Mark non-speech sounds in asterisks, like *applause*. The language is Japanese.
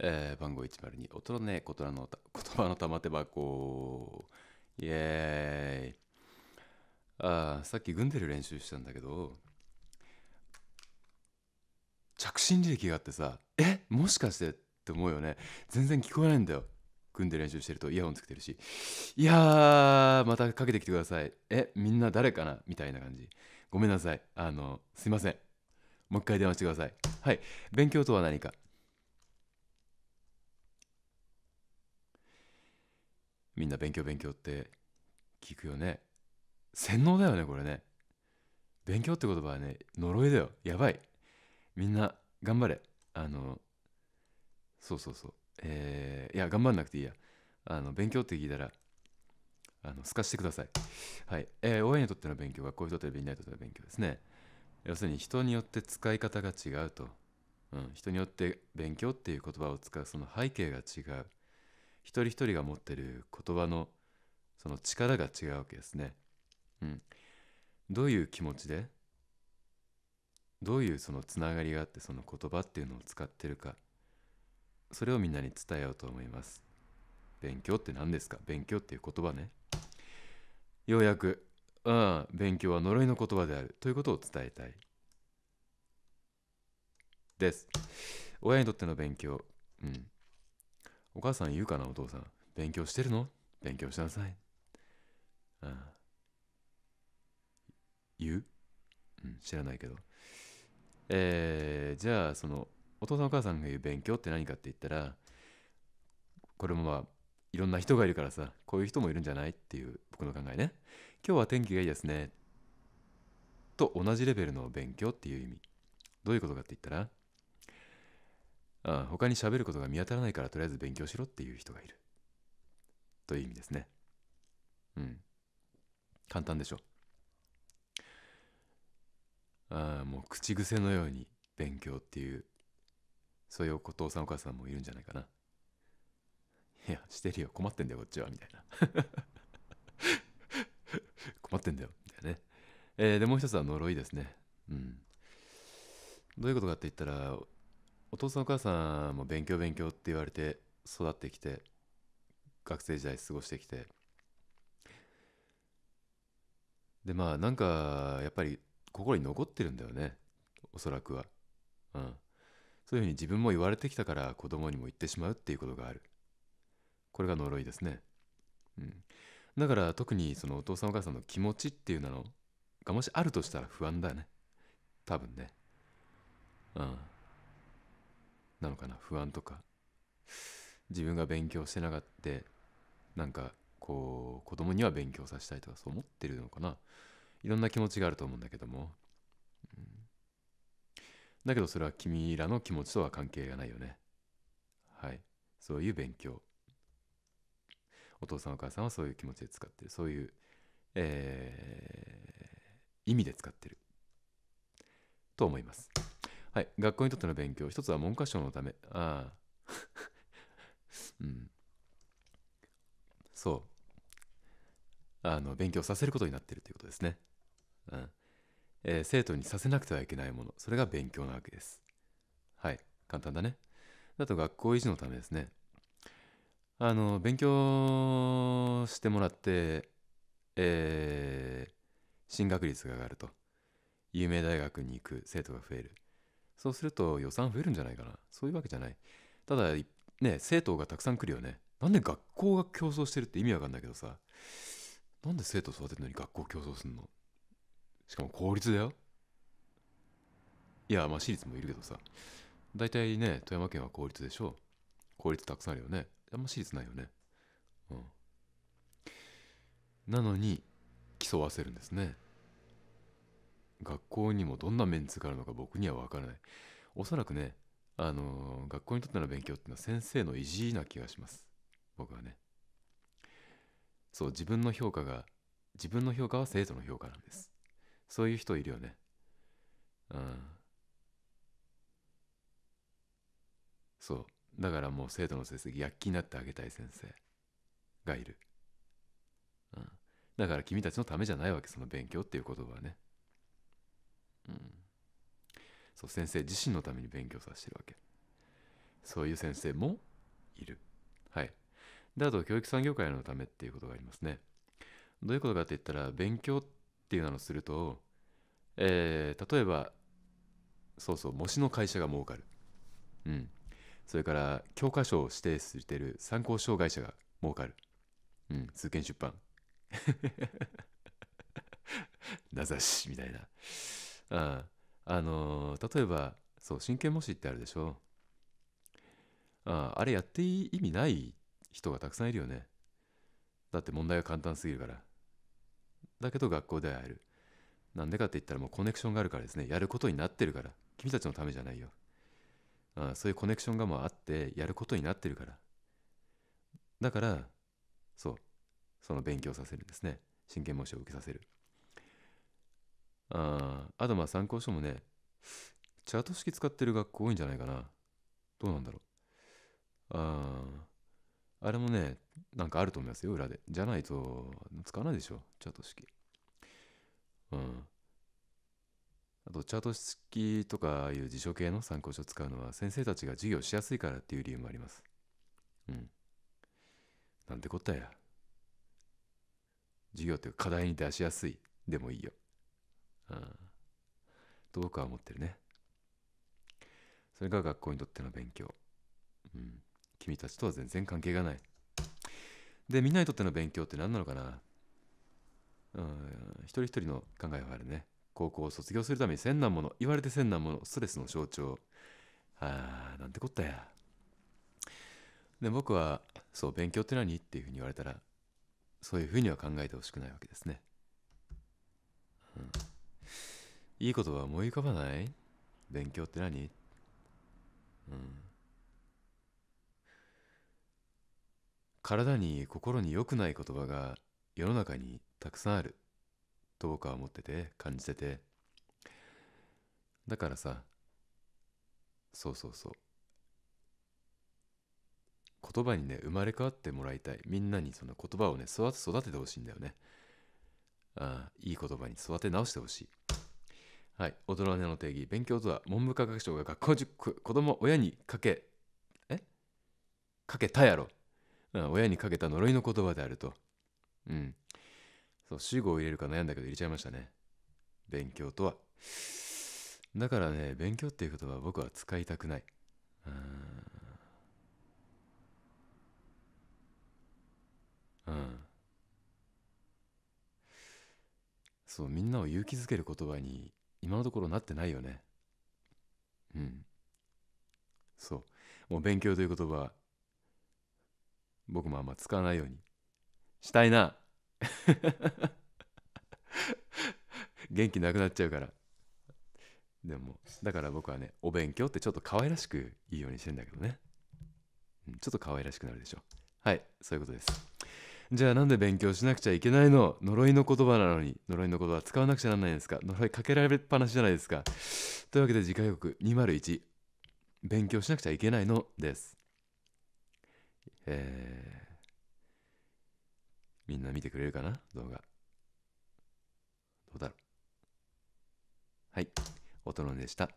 えー、番号102大人ね言葉の言葉の玉手箱イエーイあさっきんでる練習したんだけど着信履歴があってさえもしかしてって思うよね全然聞こえないんだよ組んで練習してるとイヤホンつけてるしいやーまたかけてきてくださいえみんな誰かなみたいな感じごめんなさいあのすいませんもう一回電話してくださいはい勉強とは何かみんな勉強勉強って聞くよね洗脳だよねこれね勉強って言葉はね呪いだよやばいみんな頑張れあのそうそうそうえー、いや頑張んなくていいやあの勉強って聞いたらあの透かしてくださいはい、えー、親にとっての勉強はこういう人とや勉強にとっての勉強ですね要するに人によって使い方が違うと、うん、人によって勉強っていう言葉を使うその背景が違う一人一人が持ってる言葉のその力が違うわけですね。うん、どういう気持ちでどういうそのつながりがあってその言葉っていうのを使ってるかそれをみんなに伝えようと思います。勉強って何ですか勉強っていう言葉ね。ようやく、うん、勉強は呪いの言葉であるということを伝えたい。です。親にとっての勉強、うん、お母さん言うかな、お父さん。勉強してるの勉強しなさい。ああ言ううん、知らないけど。えー、じゃあ、その、お父さんお母さんが言う勉強って何かって言ったら、これもまあ、いろんな人がいるからさ、こういう人もいるんじゃないっていう僕の考えね。今日は天気がいいですね。と同じレベルの勉強っていう意味。どういうことかって言ったら、ああ他に喋ることが見当たらないからとりあえず勉強しろっていう人がいるという意味ですねうん簡単でしょああもう口癖のように勉強っていうそういうお父さんお母さんもいるんじゃないかないやしてるよ困ってんだよこっちはみたいな *laughs* 困ってんだよみたいなねえー、でもう一つは呪いですねうんどういうことかって言ったらお父さんお母さんも勉強勉強って言われて育ってきて学生時代過ごしてきてでまあなんかやっぱり心に残ってるんだよねおそらくは、うん、そういうふうに自分も言われてきたから子供にも言ってしまうっていうことがあるこれが呪いですね、うん、だから特にそのお父さんお母さんの気持ちっていうのがもしあるとしたら不安だよね多分ねうんなのかな不安とか自分が勉強してなかったなんかこう子供には勉強させたいとかそう思ってるのかないろんな気持ちがあると思うんだけども、うん、だけどそれは君らの気持ちとは関係がないよねはいそういう勉強お父さんお母さんはそういう気持ちで使ってるそういう、えー、意味で使ってると思います。はい、学校にとっての勉強。一つは文科省のため。ああ。*laughs* うん。そう。あの、勉強させることになってるということですね。うん。えー、生徒にさせなくてはいけないもの。それが勉強なわけです。はい。簡単だね。あと、学校維持のためですね。あの、勉強してもらって、えー、進学率が上がると。有名大学に行く生徒が増える。そうすると予算増えるんじゃないかな。そういうわけじゃない。ただ、ね、生徒がたくさん来るよね。なんで学校が競争してるって意味わかんないけどさ。なんで生徒育てるのに学校競争すんのしかも公立だよ。いや、まあ私立もいるけどさ。大体ね、富山県は公立でしょ。公立たくさんあるよね。あんま私立ないよね。うん。なのに、競わせるんですね。学校にもどんなメンツがあるのか僕には分からないおそらくねあの学校にとっての勉強っていうのは先生の意地な気がします僕はねそう自分の評価が自分の評価は生徒の評価なんですそういう人いるよねうんそうだからもう生徒の成績躍起になってあげたい先生がいる、うん、だから君たちのためじゃないわけその勉強っていう言葉はねうん、そう先生自身のために勉強させてるわけそういう先生もいるはいであと教育産業界のためっていうことがありますねどういうことかって言ったら勉強っていうのをすると、えー、例えばそうそう模試の会社が儲かるうんそれから教科書を指定してる参考障害者が儲かるうん通研出版 *laughs* 名指しみたいなああのー、例えばそう真剣模試ってあるでしょああれやっていい意味ない人がたくさんいるよねだって問題が簡単すぎるからだけど学校で会えるなんでかって言ったらもうコネクションがあるからですねやることになってるから君たちのためじゃないよあそういうコネクションがもうあってやることになってるからだからそうその勉強させるんですね真剣模試を受けさせるああとまあ参考書もね、チャート式使ってる学校多いんじゃないかな。どうなんだろう。ああ、あれもね、なんかあると思いますよ、裏で。じゃないと、使わないでしょ、チャート式。うん。あと、チャート式とかいう辞書系の参考書使うのは、先生たちが授業しやすいからっていう理由もあります。うん。なんてこったや。授業っていう課題に出しやすいでもいいよ。うん。と僕は思ってるね。それが学校にとっての勉強。うん。君たちとは全然関係がない。で、みんなにとっての勉強って何なのかなうん、一人一人の考えはあるね。高校を卒業するために千難もの、言われて千難もの、ストレスの象徴。ああ、なんてこったや。で、僕は、そう、勉強って何っていうふうに言われたら、そういうふうには考えてほしくないわけですね。いいことは思い浮かばない勉強って何うん。体に心に良くない言葉が世の中にたくさんあると僕は思ってて感じててだからさそうそうそう言葉にね生まれ変わってもらいたいみんなにその言葉をね育ててほしいんだよねああいい言葉に育て直してほしいはい、大人の定義勉強とは文部科学省が学校塾子供親にかけえかけたやろ親にかけた呪いの言葉であるとうんそう主語を入れるか悩んだけど入れちゃいましたね勉強とはだからね勉強っていう言葉は僕は使いたくないうんうんそうみんなを勇気づける言葉に今のところなってないよね。うん。そう。もう勉強という言葉は、僕もあんま使わないようにしたいな。*laughs* 元気なくなっちゃうから。でも、だから僕はね、お勉強ってちょっと可愛らしく言うようにしてんだけどね。うん、ちょっと可愛らしくなるでしょ。はい、そういうことです。じゃあなんで勉強しなくちゃいけないの呪いの言葉なのに呪いの言葉使わなくちゃならないんですか呪いかけられっぱなしじゃないですかというわけで次回予告201勉強しなくちゃいけないのですえー、みんな見てくれるかな動画どうだろうはい音の音でした